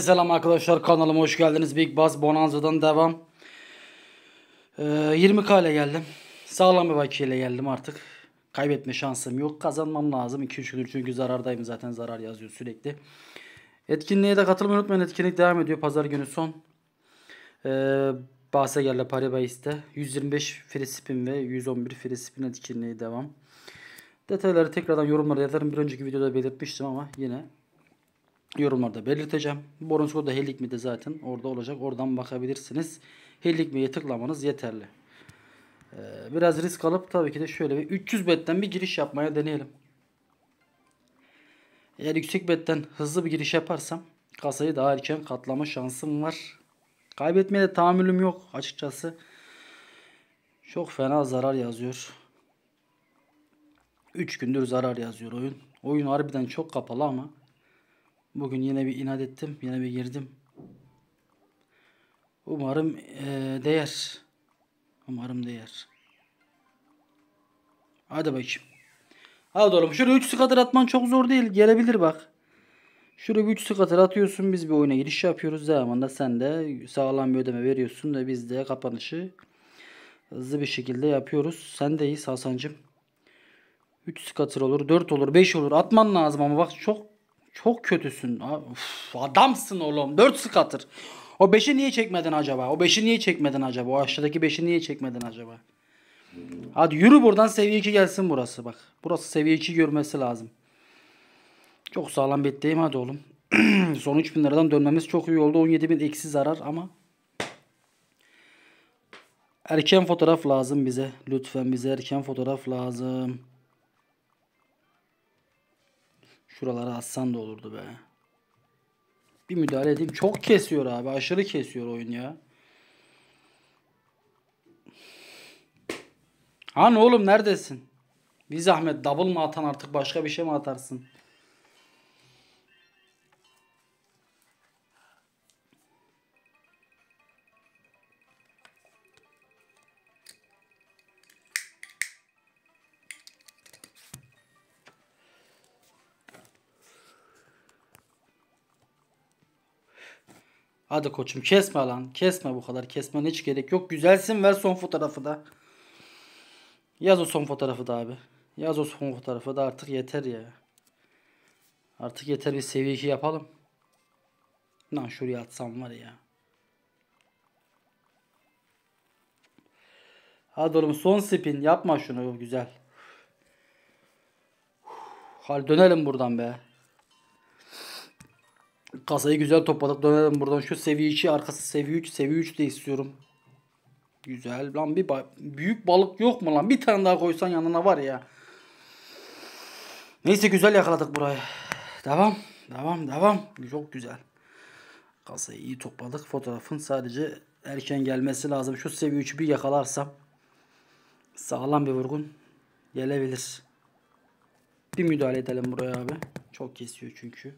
Selam arkadaşlar kanalıma hoş geldiniz. Big Bass Bonanza'dan devam. Ee, 20k ile geldim. Sağlam bir bakiye ile geldim artık. Kaybetme şansım yok. Kazanmam lazım. 2-3 gündür çünkü zarardayım zaten zarar yazıyor sürekli. Etkinliğe de katılmayı unutmayın. Etkinlik devam ediyor. Pazar günü son. Ee, bahse geldi Paribais'te. 125 free spin ve 111 free spin etkinliği devam. Detayları tekrardan yorumlara yazarım. Bir önceki videoda belirtmiştim ama yine yorumlarda belirteceğim. Borun skoru da helik mi de zaten orada olacak. Oradan bakabilirsiniz. Helik miye tıklamanız yeterli. Ee, biraz risk alıp tabii ki de şöyle bir 300 betten bir giriş yapmaya deneyelim. Eğer yüksek betten hızlı bir giriş yaparsam kasayı daha erken katlama şansım var. Kaybetmeye de tahammülüm yok açıkçası. Çok fena zarar yazıyor. 3 gündür zarar yazıyor oyun. Oyun harbiden çok kapalı ama Bugün yine bir inat ettim. Yine bir girdim. Umarım ee, değer. Umarım değer. Hadi bakayım. Hadi oğlum. Şuraya 3 skater atman çok zor değil. Gelebilir bak. Şuraya bir 3 skater atıyorsun. Biz bir oyuna giriş yapıyoruz. Zamanında sen de sağlam bir ödeme veriyorsun da biz de kapanışı hızlı bir şekilde yapıyoruz. Sen de iyiyiz Hasan'cım. 3 skater olur. 4 olur. 5 olur. Atman lazım ama bak çok çok kötüsün. Uf, adamsın oğlum. 4 skatır. O 5'i niye çekmedin acaba? O 5'i niye çekmedin acaba? O aşağıdaki 5'i niye çekmedin acaba? Hadi yürü buradan seviye 2 gelsin burası bak. Burası seviye 2 görmesi lazım. Çok sağlam betteyim hadi oğlum. Son 3000 liradan dönmemiz çok iyi oldu. 17.000 eksi zarar ama erken fotoğraf lazım bize. Lütfen bize erken fotoğraf lazım. Şuralara atsan da olurdu be. Bir müdahale edeyim. Çok kesiyor abi. Aşırı kesiyor oyun ya. Han oğlum neredesin? Bir zahmet double mı atan artık başka bir şey mi atarsın? Hadi koçum kesme lan. Kesme bu kadar. Kesmen hiç gerek yok. Güzelsin ver son fotoğrafı da. Yaz o son fotoğrafı da abi. Yaz o son fotoğrafı da artık yeter ya. Artık yeter bir seviye 2 yapalım. Lan şuraya atsam var ya. Hadi oğlum son spin yapma şunu güzel. Hal dönelim buradan be. Kasayı güzel topladık. Dönelim buradan. Şu seviye 2 arkası seviye 3. Seviye 3 de istiyorum. Güzel. Lan bir ba büyük balık yok mu lan? Bir tane daha koysan yanına var ya. Neyse güzel yakaladık burayı. Devam. Devam. Devam. Çok güzel. Kasayı iyi topladık. Fotoğrafın sadece erken gelmesi lazım. Şu seviye 3'ü bir yakalarsam sağlam bir vurgun gelebilir. Bir müdahale edelim buraya abi. Çok kesiyor çünkü.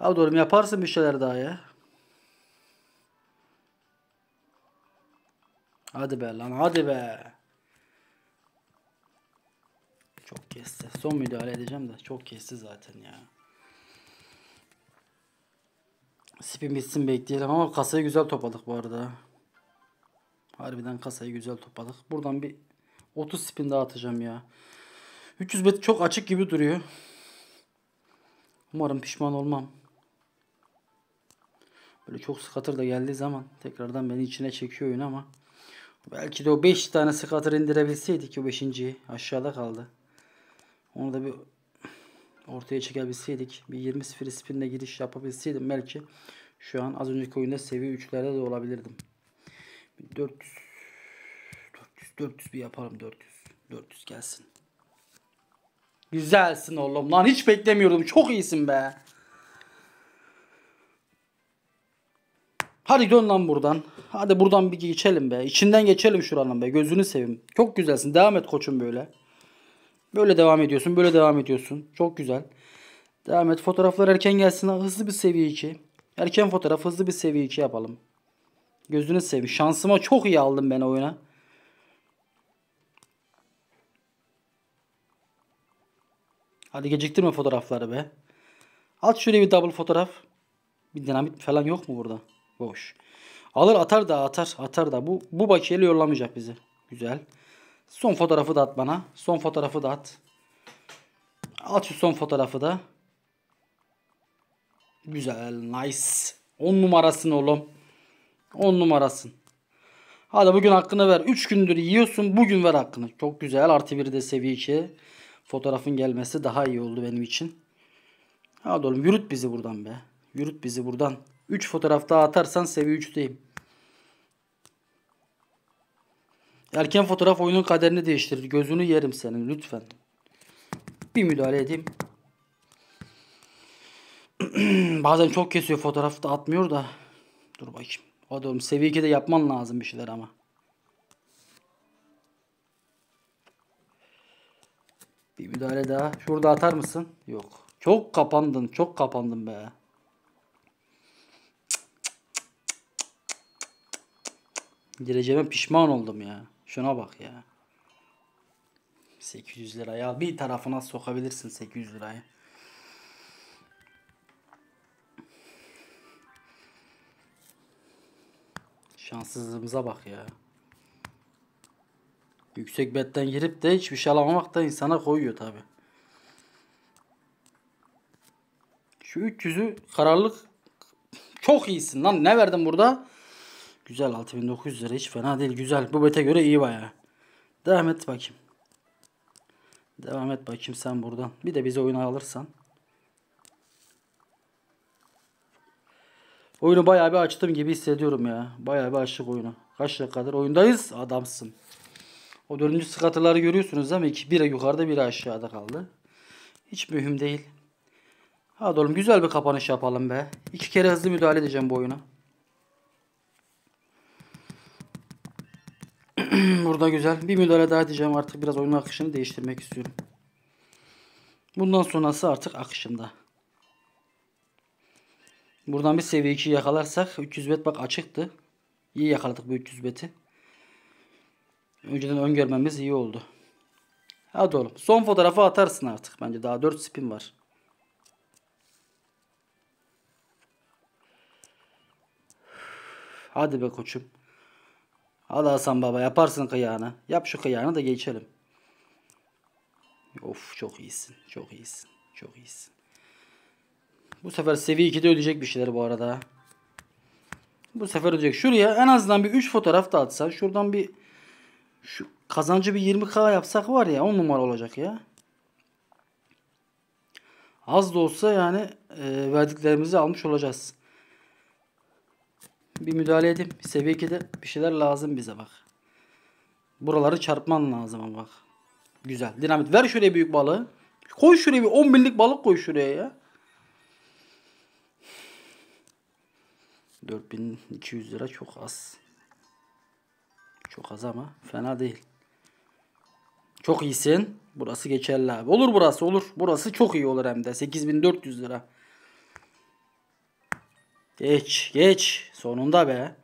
Abi diyorum yaparsın bir şeyler daha ya. Hadi be lan hadi be. Çok kesti. Son müdahale edeceğim de çok kesti zaten ya. Spin bitsin bekleyelim ama kasayı güzel topladık bu arada. Harbiden kasayı güzel topladık. Buradan bir 30 spin daha atacağım ya. 300 bet çok açık gibi duruyor. Umarım pişman olmam. Böyle çok da geldiği zaman tekrardan beni içine çekiyor oyun ama belki de o 5 tane scatter indirebilseydik o 5.yi aşağıda kaldı. Onu da bir ortaya çekebilseydik bir 20 free spinle giriş yapabilseydim belki şu an az önceki oyunda seviye 3'lerde de olabilirdim. 400 400 400 bir yaparım 400 400 gelsin. Güzelsin oğlum lan hiç beklemiyordum çok iyisin be. Hadi dön lan buradan. Hadi buradan bir geçelim be. İçinden geçelim şuranın be. Gözünü seveyim. Çok güzelsin. Devam et koçum böyle. Böyle devam ediyorsun. Böyle devam ediyorsun. Çok güzel. Devam et. Fotoğraflar erken gelsin. Hızlı bir seviye 2. Erken fotoğraf hızlı bir seviye 2 yapalım. Gözünü seveyim. Şansıma çok iyi aldım ben oyuna. Hadi geciktirme fotoğrafları be. At şöyle bir double fotoğraf. Bir dinamit falan yok mu burada? Boş. Alır atar da atar. Atar da. Bu, bu bakiyeli yollamayacak bizi. Güzel. Son fotoğrafı da at bana. Son fotoğrafı da at. At şu son fotoğrafı da. Güzel. Nice. 10 numarasın oğlum. 10 numarasın. Hadi bugün hakkını ver. 3 gündür yiyorsun. Bugün ver hakkını. Çok güzel. Artı bir de seviye 2. Fotoğrafın gelmesi daha iyi oldu benim için. Hadi oğlum yürüt bizi buradan be. Yürüt bizi buradan. 3 fotoğraf daha atarsan seviye 3'teyim. Erken fotoğraf oyunun kaderini değiştirir. Gözünü yerim senin lütfen. Bir müdahale edeyim. Bazen çok kesiyor fotoğraf da atmıyor da. Dur bakayım. Hadi oğlum seviye 2'de yapman lazım bir şeyler ama. Bir müdahale daha. Şurada atar mısın? Yok. Çok kapandın. Çok kapandın be. Gireceğime pişman oldum ya. Şuna bak ya. 800 liraya al. Bir tarafına sokabilirsin 800 lirayı. Şanssızlığımıza bak ya. Yüksek betten girip de hiçbir şey alamamak da insana koyuyor tabi. Şu 300'ü kararlılık çok iyisin lan. Ne verdin burada? Güzel 6900 lira hiç fena değil. Güzel. Bu bete göre iyi baya. Devam et bakayım. Devam et bakayım sen buradan. Bir de bizi oyuna alırsan. Oyunu bayağı bir açtım gibi hissediyorum ya. Bayağı bir açtık oyunu. Kaç dakikadır oyundayız? Adamsın. O dördüncü sıkıntıları görüyorsunuz ama iki biri yukarıda biri aşağıda kaldı. Hiç mühim değil. Hadi oğlum güzel bir kapanış yapalım be. İki kere hızlı müdahale edeceğim bu oyuna. Burada güzel. Bir müdahale daha edeceğim artık biraz oyun akışını değiştirmek istiyorum. Bundan sonrası artık akışında. Buradan bir seviye 2 yakalarsak 300 bet bak açıktı. İyi yakaladık bu 300 beti. Önceden öngörmemiz iyi oldu. Hadi oğlum. Son fotoğrafı atarsın artık bence. Daha 4 spin var. Hadi be koçum. Hadi Hasan baba yaparsın kıyağını. Yap şu kıyağını da geçelim. Of çok iyisin. Çok iyisin. Çok iyisin. Bu sefer seviye 2'de ödeyecek bir şeyler bu arada. Bu sefer ödeyecek. Şuraya en azından bir 3 fotoğraf da atsan. Şuradan bir şu kazancı bir 20k yapsak var ya 10 numara olacak ya. Az da olsa yani e, verdiklerimizi almış olacağız bir müdahale edeyim. Seviye 2'de bir şeyler lazım bize bak. Buraları çarpman lazım ama bak. Güzel. Dinamit. Ver şuraya büyük balığı. Koy şuraya bir 10 binlik balık koy şuraya ya. 4200 lira çok az. Çok az ama fena değil. Çok iyisin. Burası geçerli abi. Olur burası olur. Burası çok iyi olur hem de. 8400 lira. Geç geç. Sonunda be.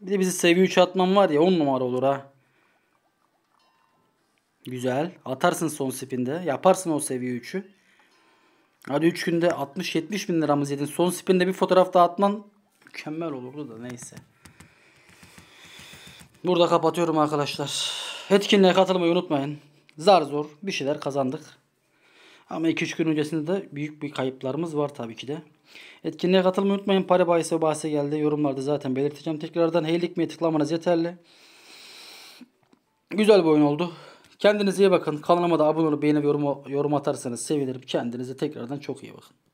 Bir de bizi seviye 3 atmam var ya 10 numara olur ha. Güzel. Atarsın son spinde. Yaparsın o seviye 3'ü. Hadi 3 günde 60-70 bin liramız yedin. Son spinde bir fotoğraf daha atman mükemmel olurdu da neyse. Burada kapatıyorum arkadaşlar. Etkinliğe katılmayı unutmayın. Zar zor bir şeyler kazandık. Ama 2-3 gün öncesinde de büyük bir kayıplarımız var tabii ki de. Etkinliğe katılmayı unutmayın. Para bahisi ve bahse geldi. Yorumlarda zaten belirteceğim. Tekrardan heylik mi tıklamanız yeterli. Güzel bir oyun oldu. Kendinize iyi bakın. Kanalıma da abone olup beğeni ve yorum, yorum atarsanız sevinirim. Kendinize tekrardan çok iyi bakın.